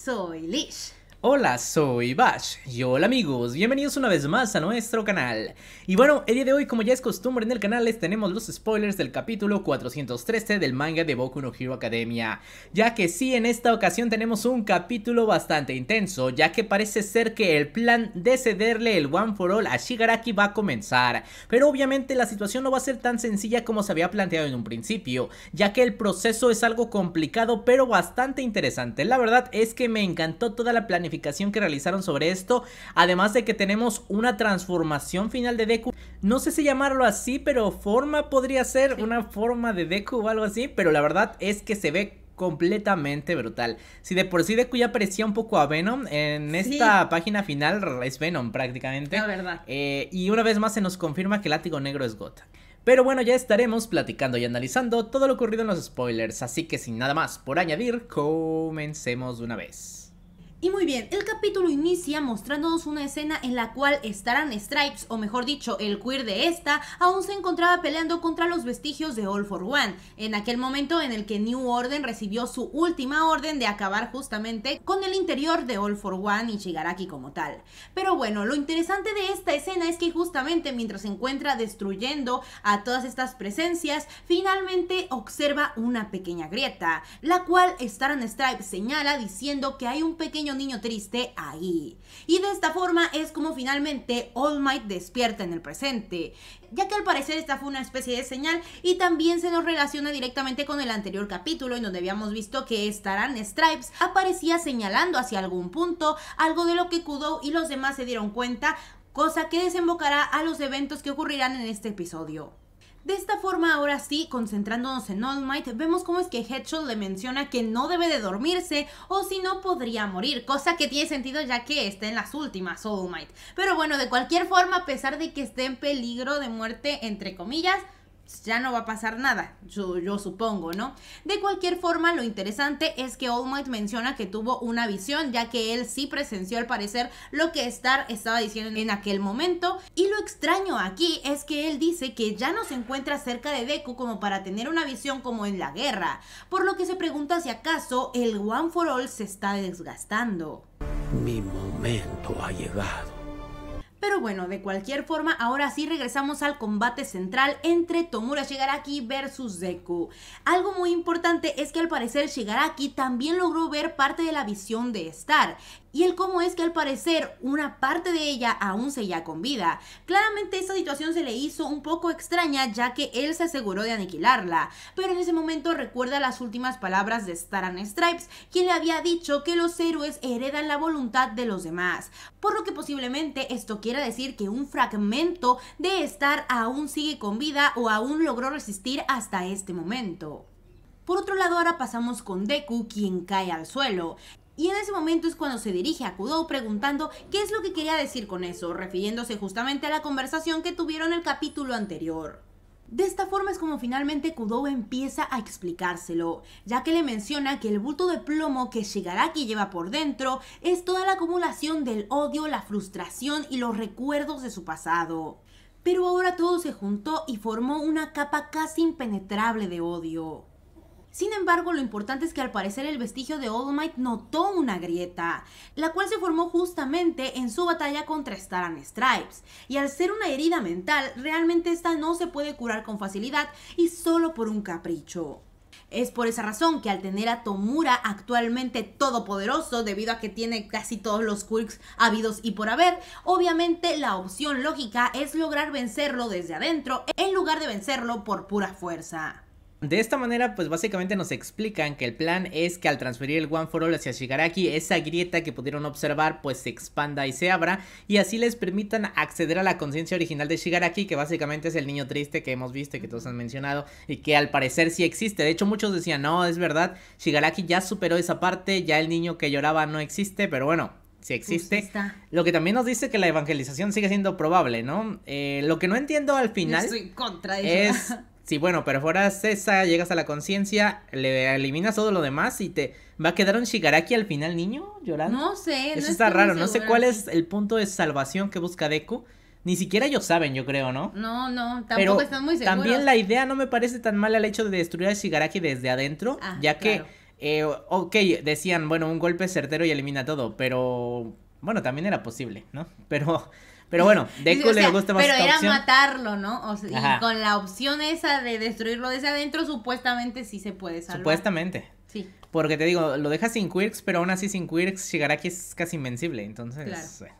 soy Lish. Hola, soy Bash y hola amigos, bienvenidos una vez más a nuestro canal. Y bueno, el día de hoy como ya es costumbre en el canal les tenemos los spoilers del capítulo 413 del manga de Boku no Hero Academia. Ya que sí, en esta ocasión tenemos un capítulo bastante intenso, ya que parece ser que el plan de cederle el One for All a Shigaraki va a comenzar. Pero obviamente la situación no va a ser tan sencilla como se había planteado en un principio, ya que el proceso es algo complicado pero bastante interesante. La verdad es que me encantó toda la planificación que realizaron sobre esto. Además de que tenemos una transformación final de Deku. No sé si llamarlo así, pero forma podría ser una forma de Deku o algo así. Pero la verdad es que se ve completamente brutal. Si de por sí Deku ya parecía un poco a Venom, en esta página final es Venom prácticamente. Eh, y una vez más se nos confirma que el látigo negro es Gota. Pero bueno, ya estaremos platicando y analizando todo lo ocurrido en los spoilers, así que sin nada más por añadir, comencemos de una vez. Y muy bien, el capítulo inicia mostrándonos una escena en la cual Staran Stripes, o mejor dicho, el queer de esta, aún se encontraba peleando contra los vestigios de All for One, en aquel momento en el que New Order recibió su última orden de acabar justamente con el interior de All for One y Shigaraki como tal. Pero bueno, lo interesante de esta escena es que justamente mientras se encuentra destruyendo a todas estas presencias, finalmente observa una pequeña grieta, la cual Staran Stripes señala diciendo que hay un pequeño niño triste ahí. Y de esta forma es como finalmente All Might despierta en el presente, ya que al parecer esta fue una especie de señal y también se nos relaciona directamente con el anterior capítulo en donde habíamos visto que Staran Stripes aparecía señalando hacia algún punto algo de lo que Kudou y los demás se dieron cuenta cosa que desembocará a los eventos que ocurrirán en este episodio. De esta forma, ahora sí, concentrándonos en All Might, vemos cómo es que Headshot le menciona que no debe de dormirse o si no podría morir, cosa que tiene sentido ya que está en las últimas All Might. Pero bueno, de cualquier forma, a pesar de que esté en peligro de muerte, entre comillas, ya no va a pasar nada, yo, supongo, ¿no? De cualquier forma, lo interesante es que All Might menciona que tuvo una visión, ya que él sí presenció al parecer lo que Star estaba diciendo en aquel momento. Y lo extraño aquí es que él dice que ya no se encuentra cerca de Deku como para tener una visión como en la guerra, por lo que se pregunta si acaso el One for All se está desgastando. Mi momento ha llegado. Pero bueno, de cualquier forma, ahora sí regresamos al combate central entre Tomura Shigaraki versus Deku. Algo muy importante es que al parecer Shigaraki también logró ver parte de la visión de Star, y el cómo es que al parecer una parte de ella aún seguía con vida. Claramente esa situación se le hizo un poco extraña ya que él se aseguró de aniquilarla, pero en ese momento recuerda las últimas palabras de Star Stripes, quien le había dicho que los héroes heredan la voluntad de los demás, por lo que posiblemente esto quiera decir que un fragmento de Star aún sigue con vida o aún logró resistir hasta este momento. Por otro lado, ahora pasamos con Deku, quien cae al suelo. Y en ese momento es cuando se dirige a Kudou preguntando qué es lo que quería decir con eso, refiriéndose justamente a la conversación que tuvieron en el capítulo anterior. De esta forma es como finalmente Kudou empieza a explicárselo, ya que le menciona que el bulto de plomo que Shigaraki lleva por dentro es toda la acumulación del odio, la frustración y los recuerdos de su pasado. Pero ahora todo se juntó y formó una capa casi impenetrable de odio. Sin embargo, lo importante es que al parecer el vestigio de All Might notó una grieta, la cual se formó justamente en su batalla contra Star Stripes, y al ser una herida mental, realmente esta no se puede curar con facilidad y solo por un capricho. Es por esa razón que al tener a Tomura actualmente todopoderoso, debido a que tiene casi todos los quirks habidos y por haber, obviamente la opción lógica es lograr vencerlo desde adentro en lugar de vencerlo por pura fuerza. De esta manera, pues básicamente nos explican que el plan es que al transferir el One for All hacia Shigaraki, esa grieta que pudieron observar pues se expanda y se abra y así les permitan acceder a la conciencia original de Shigaraki, que básicamente es el niño triste que hemos visto y que todos han mencionado y que al parecer sí existe. De hecho, muchos decían, no, es verdad, Shigaraki ya superó esa parte, ya el niño que lloraba no existe, pero bueno, si pues existe. lo que también nos dice que la evangelización sigue siendo probable, ¿no? Eh, lo que no entiendo al final contra es Sí, bueno, perforas esa, llegas a la conciencia, le eliminas todo lo demás y te va a quedar un shigaraki al final, niño, llorando. No sé, Eso está raro, no sé cuál es el punto de salvación que busca Deku. Ni siquiera ellos saben, yo creo, ¿no? No, no, tampoco Pero están muy seguros. También la idea no me parece tan mala el hecho de destruir a Shigaraki desde adentro, ah, ya que eh, ok, decían, bueno, un golpe certero y elimina todo, pero bueno, también era posible, ¿no? Pero pero bueno, Deku le gusta más Pero era matarlo, ¿no? O y con la opción esa de destruirlo desde adentro, supuestamente sí se puede salvar. Supuestamente. Sí. Porque te digo, lo dejas sin quirks, pero aún así sin quirks, aquí es casi invencible. Entonces. Eh.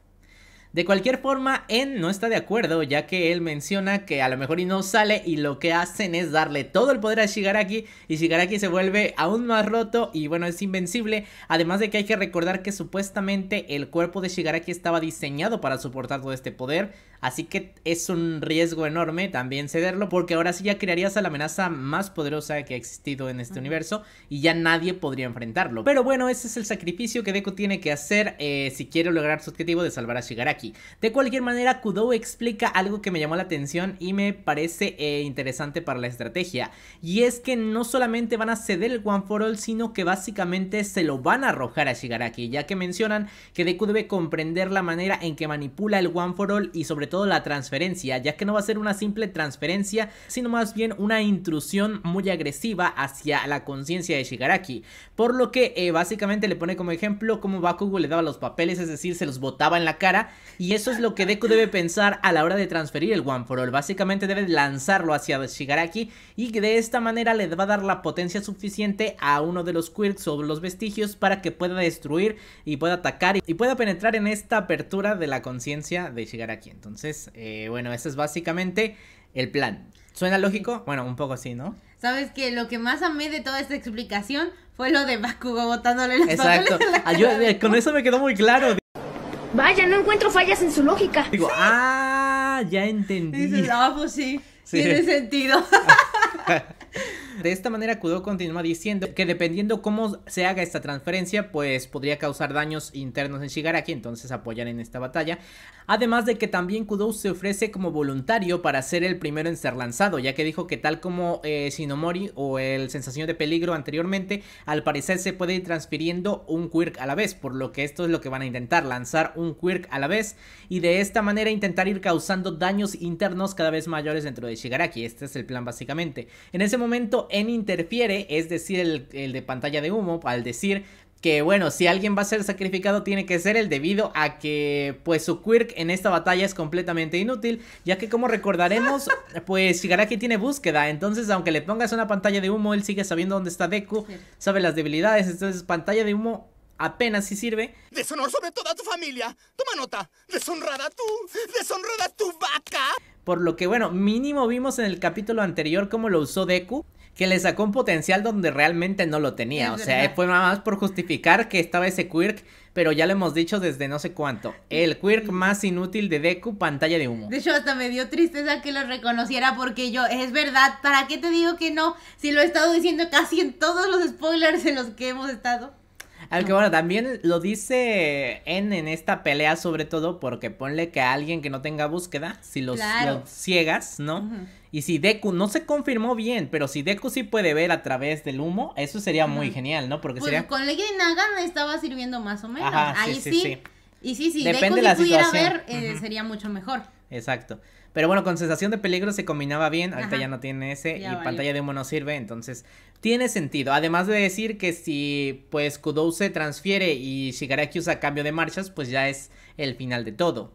De cualquier forma, En no está de acuerdo, ya que él menciona que a lo mejor y no sale y lo que hacen es darle todo el poder a Shigaraki y Shigaraki se vuelve aún más roto y bueno, es invencible. Además de que hay que recordar que supuestamente el cuerpo de Shigaraki estaba diseñado para soportar todo este poder. Así que es un riesgo enorme también cederlo porque ahora sí ya crearías a la amenaza más poderosa que ha existido en este universo y ya nadie podría enfrentarlo. Pero bueno, ese es el sacrificio que Deku tiene que hacer eh, si quiere lograr su objetivo de salvar a Shigaraki. De cualquier manera, Kudou explica algo que me llamó la atención y me parece eh, interesante para la estrategia. Y es que no solamente van a ceder el One for All, sino que básicamente se lo van a arrojar a Shigaraki, ya que mencionan que Deku debe comprender la manera en que manipula el One for All y sobre todo la transferencia, ya que no va a ser una simple transferencia, sino más bien una intrusión muy agresiva hacia la conciencia de Shigaraki, por lo que eh, básicamente le pone como ejemplo cómo Bakugo le daba los papeles, es decir, se los botaba en la cara, y eso es lo que Deku debe pensar a la hora de transferir el One for All, básicamente debe lanzarlo hacia Shigaraki y que de esta manera le va a dar la potencia suficiente a uno de los quirks o los vestigios para que pueda destruir y pueda atacar y pueda penetrar en esta apertura de la conciencia de Shigaraki, entonces entonces, eh, bueno, ese es básicamente el plan. ¿Suena lógico? Bueno, un poco sí, ¿no? Sabes que lo que más amé de toda esta explicación fue lo de Bakugo botándole las Exacto. la ah, eh, con eso me quedó muy claro. Vaya, no encuentro fallas en su lógica. Digo, ah, ya entendí. Dice, ah, pues sí, sí. tiene sentido. De esta manera, Kudo continúa diciendo que dependiendo cómo se haga esta transferencia, pues podría causar daños internos en Shigaraki, entonces apoyar en esta batalla. Además de que también Kudo se ofrece como voluntario para ser el primero en ser lanzado, ya que dijo que tal como eh, Shinomori o el Sensación de Peligro anteriormente, al parecer se puede ir transfiriendo un quirk a la vez, por lo que esto es lo que van a intentar, lanzar un quirk a la vez y de esta manera intentar ir causando daños internos cada vez mayores dentro de Shigaraki. Este es el plan básicamente. En ese momento en interfiere, es decir, el, de pantalla de humo, al decir que bueno, si alguien va a ser sacrificado tiene que ser el debido a que pues su quirk en esta batalla es completamente inútil, ya que como recordaremos, pues Shigaraki tiene búsqueda, entonces aunque le pongas una pantalla de humo, él sigue sabiendo dónde está Deku, sabe las debilidades, entonces pantalla de humo apenas si sirve. Deshonor sobre toda tu familia, toma nota, deshonrada tú, deshonrada tu vaca. Por lo que bueno, mínimo vimos en el capítulo anterior cómo lo usó Deku que le sacó un potencial donde realmente no lo tenía. o sea, fue nada más por justificar que estaba ese Quirk, pero ya lo hemos dicho desde no sé cuánto. El Quirk mm. más inútil de Deku, pantalla de humo. De hecho, hasta me dio tristeza que lo reconociera porque yo, es verdad, ¿para qué te digo que no? Si lo he estado diciendo casi en todos los spoilers en los que hemos estado. Al que bueno, también lo dice en, en esta pelea, sobre todo porque ponle que a alguien que no tenga búsqueda, si los, ciegas, ¿no? Y si Deku, no se confirmó bien, pero si Deku sí puede ver a través del humo, eso sería muy genial, ¿no? Porque pues sería... con Lady estaba sirviendo más o menos. Ahí sí, Y sí, sí, Depende Deku si pudiera ver, eh, sería mucho mejor. Exacto. Pero bueno, con sensación de peligro se combinaba bien, ahorita ya no tiene ese, y pantalla de humo no sirve, entonces tiene sentido. Además de decir que si pues Kudou se transfiere y Shigaraki usa cambio de marchas, pues ya es el final de todo.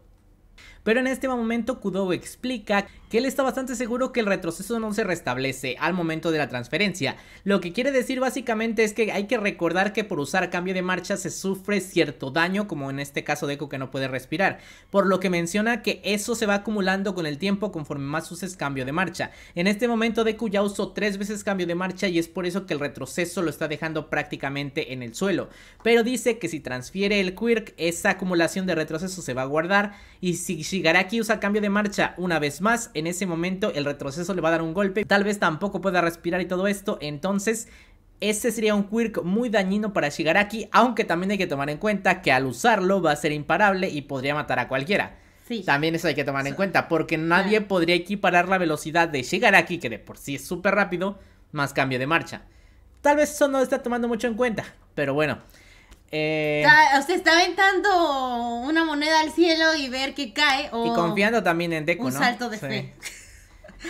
Pero en este momento Kudou explica que él está bastante seguro que el retroceso no se restablece al momento de la transferencia. Lo que quiere decir básicamente es que hay que recordar que por usar cambio de marcha se sufre cierto daño, como en este caso Deku que no puede respirar, por lo que menciona que eso se va acumulando con el tiempo conforme más uses cambio de marcha. En este momento Deku ya usó tres veces cambio de marcha y es por eso que el retroceso lo está dejando prácticamente en el suelo, pero dice que si transfiere el Quirk, esa acumulación de retroceso se va a guardar y si aquí usa cambio de marcha una vez más, ese momento el retroceso le va a dar un golpe, tal vez tampoco pueda respirar y todo esto, entonces ese sería un quirk muy dañino para Shigaraki, aunque también hay que tomar en cuenta que al usarlo va a ser imparable y podría matar a cualquiera. Sí. También eso hay que tomar en cuenta, porque nadie podría equiparar la velocidad de Shigaraki, que de por sí es súper rápido, más cambio de marcha. Tal vez eso no está tomando mucho en cuenta, pero bueno. Eh, o sea, está aventando una moneda al cielo y ver que cae. O y confiando también en Deku, un salto de fe.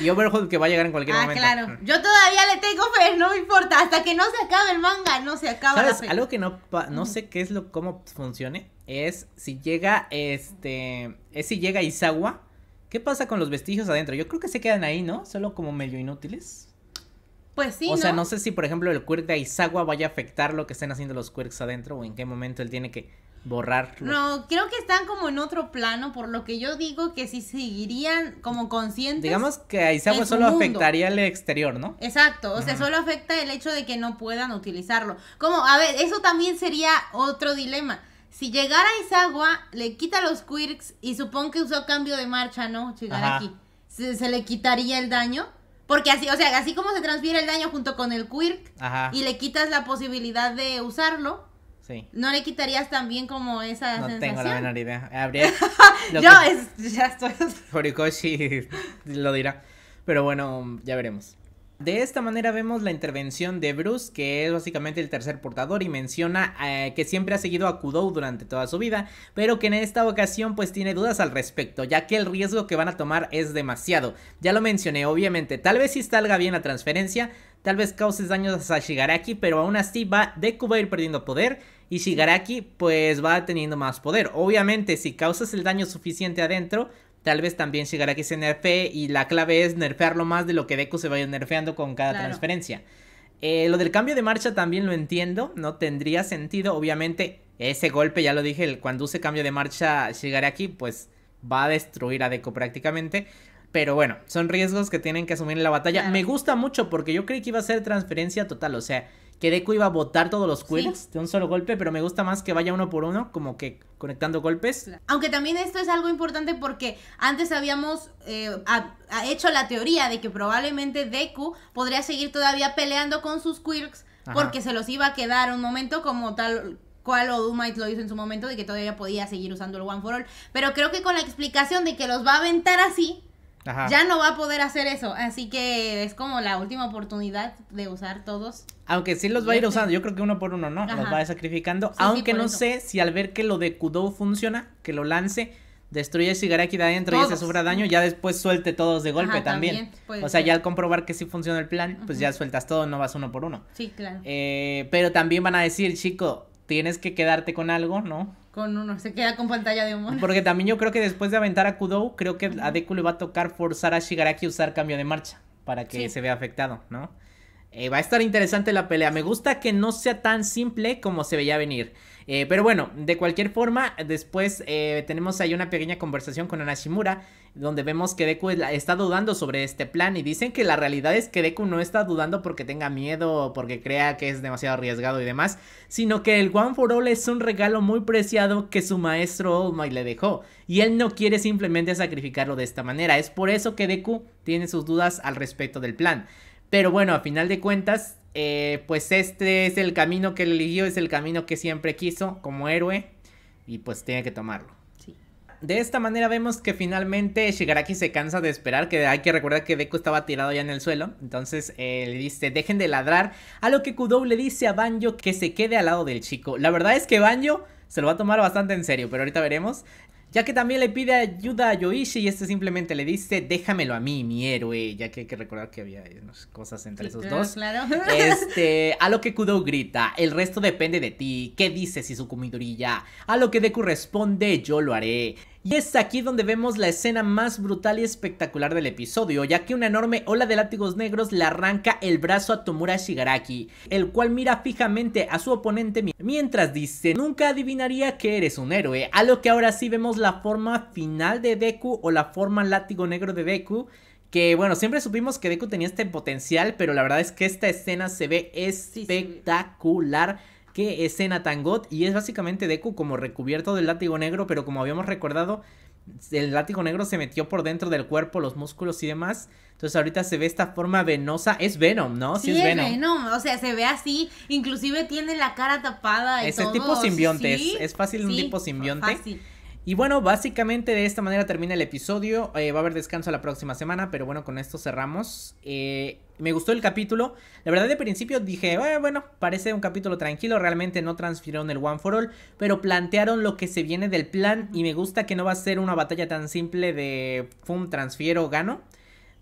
Y Overhaul que va a llegar en cualquier ah, momento. Ah, claro. Mm. Yo todavía le tengo fe, no me importa. Hasta que no se acabe el manga, no se acaba Algo que no, no sé qué es lo, cómo funcione, es si llega, este, es si llega Izawa ¿qué pasa con los vestigios adentro? Yo creo que se quedan ahí, ¿no? Solo como medio inútiles. Pues sí. O sea, no sé si, por ejemplo, el quirk de Aizawa vaya a afectar lo que estén haciendo los quirks adentro o en qué momento él tiene que borrarlo. No, creo que están como en otro plano, por lo que yo digo que si seguirían como conscientes. Digamos que solo afectaría el exterior, ¿no? Exacto, o sea, solo afecta el hecho de que no puedan utilizarlo. Como, a ver, eso también sería otro dilema. Si llegara Aizawa, le quita los quirks y supongo que usó cambio de marcha, ¿no? Llegar aquí. ¿Se, le quitaría el daño? Porque así, o sea, así como se transfiere el daño junto con el quirk y le quitas la posibilidad de usarlo, ¿No le quitarías también como esa no tengo la menor idea. Yo ya estoy... Horikoshi lo dirá. Pero bueno, ya veremos. De esta manera vemos la intervención de Bruce, que es básicamente el tercer portador y menciona eh, que siempre ha seguido a Kudou durante toda su vida, pero que en esta ocasión pues tiene dudas al respecto, ya que el riesgo que van a tomar es demasiado. Ya lo mencioné, obviamente, tal vez si salga bien la transferencia, tal vez causes daños a Shigaraki, pero aún así va de va a ir perdiendo poder y Shigaraki pues va teniendo más poder. Obviamente, si causas el daño suficiente adentro, Tal vez también que se nerfee y la clave es nerfearlo más de lo que Deku se vaya nerfeando con cada transferencia. Eh, lo del cambio de marcha también lo entiendo, no tendría sentido. Obviamente, ese golpe, ya lo dije, el, cuando use cambio de marcha aquí pues va a destruir a Deku prácticamente. Pero bueno, son riesgos que tienen que asumir en la batalla. Me gusta mucho porque yo creí que iba a ser transferencia total, o sea, que Deku iba a botar todos los quirks de un solo golpe, pero me gusta más que vaya uno por uno, como que conectando golpes. Aunque también esto es algo importante porque antes habíamos eh, hecho la teoría de que probablemente Deku podría seguir todavía peleando con sus Quirks porque se los iba a quedar un momento como tal cual Odumite lo hizo en su momento de que todavía podía seguir usando el One for All. Pero creo que con la explicación de que los va a aventar así, ya no va a poder hacer eso, así que es como la última oportunidad de usar todos. Aunque sí los va a ir usando, yo creo que uno por uno, ¿no? Los va sacrificando, aunque no sé si al ver que lo de Kudou funciona, que lo lance, destruye el Shigaraki de adentro y se sufra daño, ya después suelte todos de golpe también. o sea, ya al comprobar que sí funciona el plan, pues ya sueltas todo, no vas uno por uno. Sí, claro. Eh, pero también van a decir, chico, tienes que quedarte con algo, ¿no? con uno, se queda con pantalla de humor. Porque también yo creo que después de aventar a Kudou, creo que a Deku le va a tocar forzar a Shigaraki a usar cambio de marcha para que se vea afectado, ¿no? Eh, va a estar interesante la pelea. Me gusta que no sea tan simple como se veía venir. Eh, pero bueno, de cualquier forma, después eh, tenemos ahí una pequeña conversación con Anashimura, donde vemos que Deku está dudando sobre este plan y dicen que la realidad es que Deku no está dudando porque tenga miedo o porque crea que es demasiado arriesgado y demás, sino que el One for All es un regalo muy preciado que su maestro All Might le dejó y él no quiere simplemente sacrificarlo de esta manera. Es por eso que Deku tiene sus dudas al respecto del plan. Pero bueno, a final de cuentas, eh, pues este es el camino que eligió, es el camino que siempre quiso como héroe y pues tiene que tomarlo. De esta manera vemos que finalmente Shigaraki se cansa de esperar, que hay que recordar que Deku estaba tirado ya en el suelo, entonces eh, le dice dejen de ladrar, a lo que Kudou le dice a Banjo que se quede al lado del chico. La verdad es que Banjo se lo va a tomar bastante en serio, pero ahorita veremos ya que también le pide ayuda a Yoishi y este simplemente le dice, déjamelo a mí, mi héroe, ya que hay que recordar que había eh, unas cosas entre esos dos. Claro. Este, a lo que Kudo grita, el resto depende de ti, ¿qué dices si su comidurilla? A lo que Deku responde, yo lo haré. Y es aquí donde vemos la escena más brutal y espectacular del episodio, ya que una enorme ola de látigos negros le arranca el brazo a Tomura Shigaraki, el cual mira fijamente a su oponente mientras dice, nunca adivinaría que eres un héroe, a lo que ahora sí vemos la forma final de Deku o la forma látigo negro de Deku, que bueno, siempre supimos que Deku tenía este potencial, pero la verdad es que esta escena se ve espectacular que escena tangot, Y es básicamente Deku como recubierto del látigo negro, pero como habíamos recordado, el látigo negro se metió por dentro del cuerpo, los músculos y demás. Entonces ahorita se ve esta forma venosa. Es Venom, ¿no? Sí, sí es, Venom. O sea, se ve así. Inclusive tiene la cara tapada. Y es el tipo simbionte. Es, fácil un tipo simbionte. Y bueno, básicamente de esta manera termina el episodio. Eh, va a haber descanso la próxima semana, pero bueno, con esto cerramos. Eh, me gustó el capítulo. La verdad, de principio dije, eh, bueno, parece un capítulo tranquilo. Realmente no transfirieron el One for All, pero plantearon lo que se viene del plan. Y me gusta que no va a ser una batalla tan simple de, pum, transfiero, gano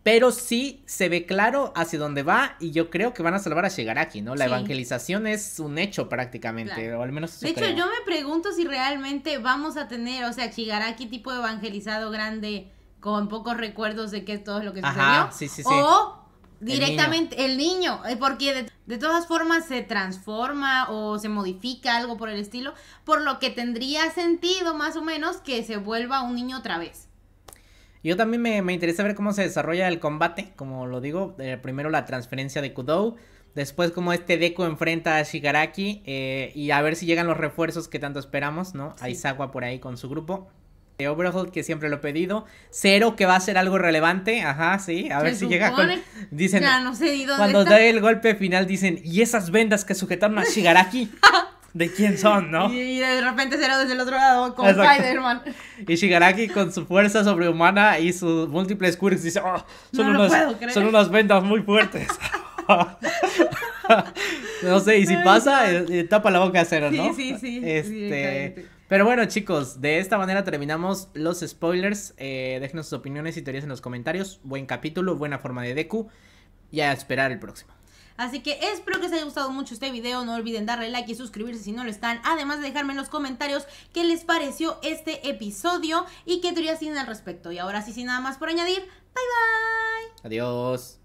pero sí se ve claro hacia dónde va y yo creo que van a salvar a Shigaraki, ¿no? La evangelización es un hecho prácticamente, o al menos eso De hecho, yo me pregunto si realmente vamos a tener, o sea, Shigaraki tipo evangelizado grande con pocos recuerdos de qué es todo lo que sucedió. O directamente el niño, eh, porque de, de, todas formas se transforma o se modifica algo por el estilo, por lo que tendría sentido más o menos que se vuelva un niño otra vez. Yo también me, interesa ver cómo se desarrolla el combate, como lo digo, eh, primero la transferencia de Kudou, después cómo este Deku enfrenta a Shigaraki eh, y a ver si llegan los refuerzos que tanto esperamos, ¿no? A por ahí con su grupo. De eh, Overhaul, que siempre lo he pedido. Cero, que va a ser algo relevante. Ajá, sí. A ver si llega Dicen. cuando da el golpe final, dicen. ¿Y esas vendas que sujetaron a Shigaraki? de quién son, ¿no? Y de repente será desde el otro lado, con Spider-Man. Y Shigaraki con su fuerza sobrehumana y sus múltiples quirks dice, ah, son, unas ventas muy fuertes. no sé, y si pasa, eh, eh, tapa la boca a cero, ¿no? Sí, sí, sí. Este... Pero bueno, chicos, de esta manera terminamos los spoilers. Eh, déjenos sus opiniones y teorías en los comentarios. Buen capítulo, buena forma de Deku. Y a esperar el próximo. Así que espero que les haya gustado mucho este video. No olviden darle like y suscribirse si no lo están. Además dejarme en los comentarios qué les pareció este episodio y qué teorías tienen al respecto. Y ahora sí, sin nada más por añadir, bye bye. Adiós.